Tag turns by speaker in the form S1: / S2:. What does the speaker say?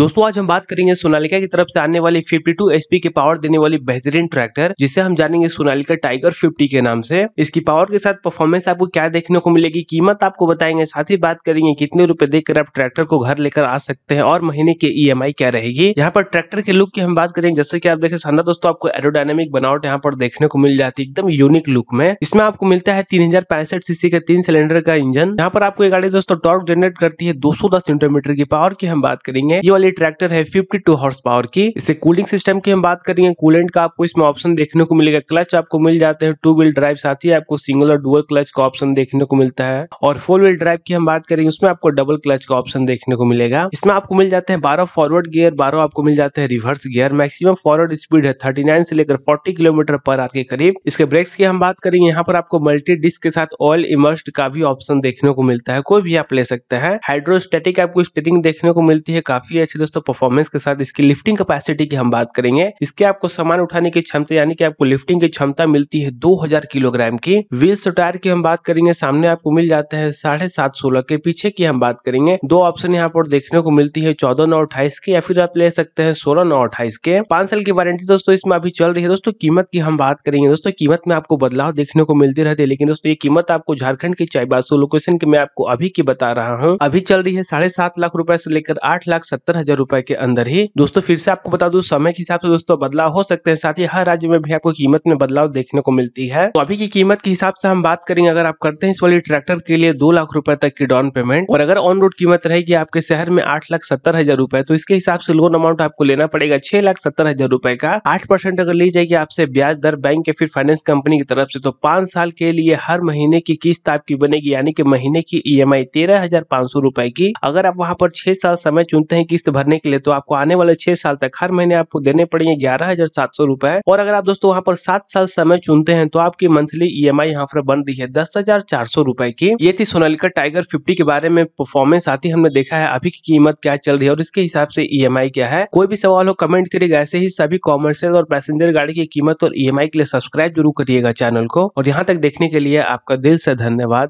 S1: दोस्तों आज हम बात करेंगे सोनालिका की तरफ से आने वाली 52 एचपी की पावर देने वाली बेहतरीन ट्रैक्टर जिसे हम जानेंगे सोनालिका टाइगर 50 के नाम से इसकी पावर के साथ परफॉर्मेंस आपको क्या देखने को मिलेगी कीमत आपको बताएंगे साथ ही बात करेंगे कितने रुपए देकर आप ट्रैक्टर को घर लेकर आ सकते हैं और महीने की ई क्या रहेगी यहाँ पर ट्रैक्टर के लुक की हम बात करेंगे जैसे की आप देखें शानदार दोस्तों आपको एरोडायनेमिक बनावट यहाँ पर देखने को मिल जाती है एकदम यूनिक लुक में इसमें आपको मिलता है तीन सीसी का तीन सिलेंडर का इंजन यहाँ पर आपको गाड़ी दोस्तों टॉर्क जनरेट करती है दो सौ दस सेंटीमीटर की पावर की हम बात करेंगे ये वाली ये ट्रैक्टर है फिफ्टी टू हॉर्स पावर की इसे कूलिंग सिस्टम की हम बात करेंगे कूलेंट का आपको इसमें ऑप्शन देखने को मिलेगा क्लच आपको मिल जाते हैं टू व्हील ड्राइव साथ ही आपको सिंगल और डुअल क्लच का ऑप्शन देखने को मिलता है और फोर व्हील ड्राइव की हम बात करेंगे उसमें आपको डबल क्लच का ऑप्शन देखने को मिलेगा इसमें आपको मिल जाते हैं बारह फॉरवर्ड गियर बारह आपको मिल जाते हैं reverse gear maximum forward speed है थर्टी से लेकर फोर्टी किलोमीटर पर आर के करीब इसके ब्रेक्स की हम बात करेंगे यहाँ पर आपको मल्टी डिस्क के साथ ऑयल इमर्स्ड का भी ऑप्शन देखने को मिलता है कोई भी आप ले सकते हैं हाइड्रोस्टेटिक आपको स्टेटिंग देखने को मिलती है काफी अच्छी दोस्तों परफॉर्मेंस के साथ इसकी लिफ्टिंग कैपेसिटी की हम बात करेंगे इसके आपको सामान उठाने की क्षमता यानी कि आपको लिफ्टिंग की क्षमता मिलती है 2000 किलोग्राम की व्हील्स टायर की हम बात करेंगे सामने आपको मिल जाता है साढ़े सात सोलह के पीछे की हम बात करेंगे दो ऑप्शन यहाँ पर देखने को मिलती है चौदह नौ अट्ठाईस की या फिर आप ले सकते हैं सोलह नौ अट्ठाईस के पांच साल की वारंटी दोस्तों इसमें अभी चल रही है दोस्तों कीमत की हम बात करेंगे दोस्तों कीमत में आपको बदलाव देखने को मिलती रहती है लेकिन दोस्तों ये कीमत आपको झारखंड की चाईबासू लोकेशन की मैं आपको अभी की बता रहा हूँ अभी चल रही है साढ़े सात लाख रूपये से लेकर आठ लाख सत्तर हजार रुपए के अंदर ही दोस्तों फिर से आपको बता दू समय के हिसाब से दोस्तों बदलाव हो सकते हैं साथ ही हर राज्य में भी आपको कीमत में बदलाव देखने को मिलती है तो अभी की कीमत के हिसाब से हम बात करेंगे अगर आप करते हैं इस वाली ट्रैक्टर के लिए दो लाख रुपए तक की डाउन पेमेंट और अगर ऑन रोड कीमत रहेगी आपके शहर में आठ लाख सत्तर हजार रुपए तो इसके हिसाब से लोन अमाउंट आपको लेना पड़ेगा छह लाख सत्तर हजार रुपए का आठ परसेंट अगर ली जाएगी आपसे ब्याज दर बैंक या फिर फाइनेंस कंपनी की तरफ से तो पांच साल के लिए हर महीने की किस्त आपकी बनेगी यानी कि महीने की ई एम आई तेरह हजार सौ की अगर आप वहाँ पर छह साल समय चुनते हैं किस्त भरने के लिए तो आपको आने वाले छह साल तक हर महीने आपको देने पड़ेंगे ग्यारह हजार सात सौ रुपए और अगर आप दोस्तों वहाँ पर सात साल समय चुनते हैं तो आपकी monthly E e M I यहाँ पर बन रही है दस हजार चार सौ रुपए की ये थी सोनालिका टाइगर फिफ्टी के बारे में परफॉर्मेंस आती हमने देखा है अभी की कीमत क्या चल रही है और इसके हिसाब से ई e क्या है कोई भी सवाल हो कमेंट करिएगा ऐसे ही सभी कॉमर्शियल और पैसेंजर गाड़ी की कीमत और ई e के लिए सब्सक्राइब जरूर करिएगा चैनल को और यहाँ तक देखने के लिए आपका दिल से धन्यवाद